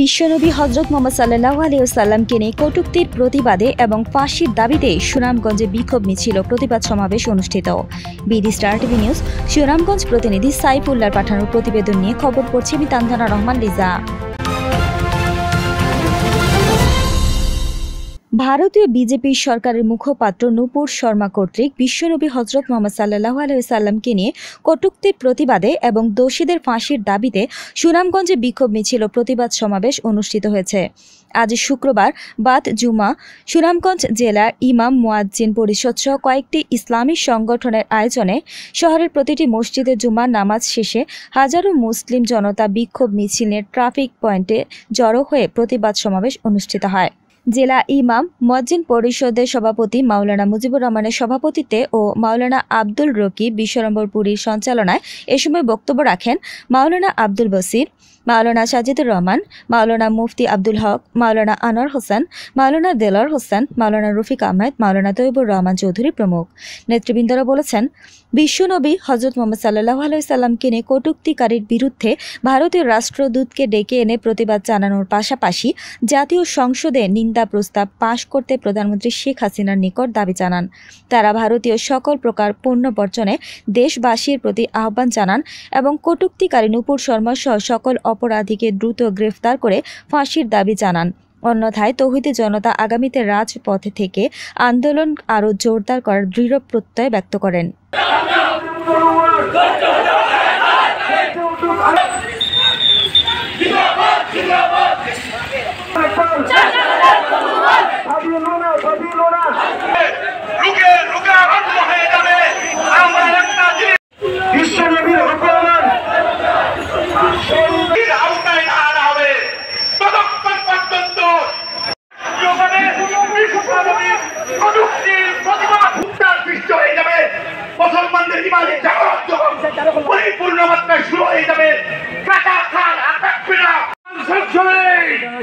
বিশ্বনবী হজরত মোহাম্মদ সাল্লাহ আলিয়াসাল্লামকে নিয়ে কটুক্তির প্রতিবাদে এবং ফাঁসির দাবিতে সুনামগঞ্জে বিক্ষোভ মিছিল প্রতিবাদ সমাবেশ অনুষ্ঠিত BD star TV news Sunamganj প্রতিনিধি সাইফুল্লার পাঠানোর প্রতিবেদন নিয়ে খবর পড়ছে আমি রহমান রিজা ভারতীয় বিজেপি সরকারের মুখপাত্র নূপুর শর্মা কর্তৃক বিশ্বনবী হজরত মোহাম্মদ সাল্লাহ আলাইসাল্লামকে নিয়ে কটুক্তির প্রতিবাদে এবং দোষীদের ফাঁসির দাবিতে সুনামগঞ্জে বিক্ষোভ মিছিল প্রতিবাদ সমাবেশ অনুষ্ঠিত হয়েছে আজ শুক্রবার বাদ জুমা সুনামগঞ্জ জেলার ইমাম মুয়াজ্জিন পরিষদ সহ কয়েকটি ইসলামী সংগঠনের আয়োজনে শহরের প্রতিটি মসজিদে জুমার নামাজ শেষে হাজারো মুসলিম জনতা বিক্ষোভ মিছিলের ট্রাফিক পয়েন্টে জড়ো হয়ে প্রতিবাদ সমাবেশ অনুষ্ঠিত হয় জেলা ইমাম মজ্জিন পরিষদের সভাপতি মাওলানা মুজিবুর রহমানের সভাপতিত্বে ও মাওলানা আব্দুল রকিব বিশ্বরম্বরপুরীর সঞ্চালনায় এ সময় বক্তব্য রাখেন মাওলানা আব্দুল বসির মাওলানা সাজিদুর রহমান মাওলানা মুফতি আব্দুল হক মাওলানা আনোয়ার হোসেন মাওলানা দেলার হোসেন মাওলানা রফিক আহমেদ মাওলানা তৈবুর রহমান চৌধুরী প্রমুখ নেতৃবৃন্দরা বলেছেন বিশ্বনবী হজরত মোহাম্মদ সাল্লাহ আলাইসাল্লামকে নিয়ে কটুক্তিকারীর বিরুদ্ধে ভারতীয় রাষ্ট্রদূতকে ডেকে এনে প্রতিবাদ জানানোর পাশাপাশি জাতীয় সংসদে নিন্দা প্রস্তাব পাশ করতে প্রধানমন্ত্রী শেখ হাসিনার নিকট দাবি জানান তারা ভারতীয় সকল প্রকার পণ্য বর্জনে দেশবাসীর প্রতি আহ্বান জানান এবং কটুক্তিকারী নুপুর শর্মা সহ সকল অপরাধীকে দ্রুত গ্রেফতার করে ফাঁসির দাবি জানান অন্যথায় তহিদি জনতা আগামীতে রাজপথ থেকে আন্দোলন আরও জোরদার করার দৃঢ় প্রত্যয় ব্যক্ত করেন